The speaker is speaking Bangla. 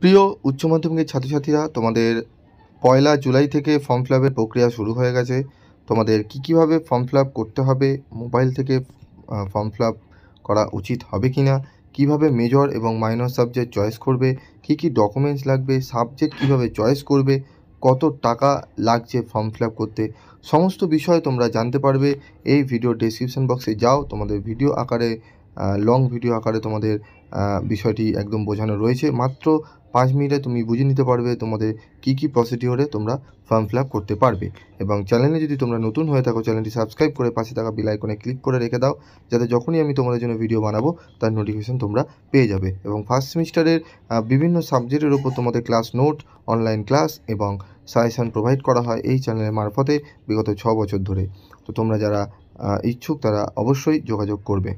প্রিয় উচ্চ মাধ্যমিকের ছাত্রছাত্রীরা তোমাদের পয়লা জুলাই থেকে ফর্ম ফিল প্রক্রিয়া শুরু হয়ে গেছে তোমাদের কী কীভাবে ফর্ম ফিল করতে হবে মোবাইল থেকে ফর্ম ফিল করা উচিত হবে কি না কীভাবে মেজর এবং মাইনর সাবজেক্ট চয়েস করবে কি কি ডকুমেন্টস লাগবে সাবজেক্ট কীভাবে চয়েস করবে কত টাকা লাগছে ফর্ম ফিল করতে সমস্ত বিষয় তোমরা জানতে পারবে এই ভিডিও ডেসক্রিপশন বক্সে যাও তোমাদের ভিডিও আকারে লং ভিডিও আকারে তোমাদের বিষয়টি একদম বোঝানো রয়েছে মাত্র পাঁচ মিনিটে তুমি বুঝে নিতে পারবে তোমাদের কি কি প্রসিডিওরে তোমরা ফর্ম ফিল করতে পারবে এবং চ্যানেলে যদি তোমরা নতুন হয়ে থাকো চ্যানেলটি সাবস্ক্রাইব করে পাশে থাকা বিলাইকনে ক্লিক করে রেখে দাও যাতে যখনই আমি তোমাদের জন্য ভিডিও বানাবো তার নোটিফিকেশান তোমরা পেয়ে যাবে এবং ফার্স্ট সেমিস্টারের বিভিন্ন সাবজেক্টের উপর তোমাদের ক্লাস নোট অনলাইন ক্লাস এবং সাজেশান প্রোভাইড করা হয় এই চ্যানেলের মারফতে বিগত ছ বছর ধরে তো তোমরা যারা ইচ্ছুক তারা অবশ্যই যোগাযোগ করবে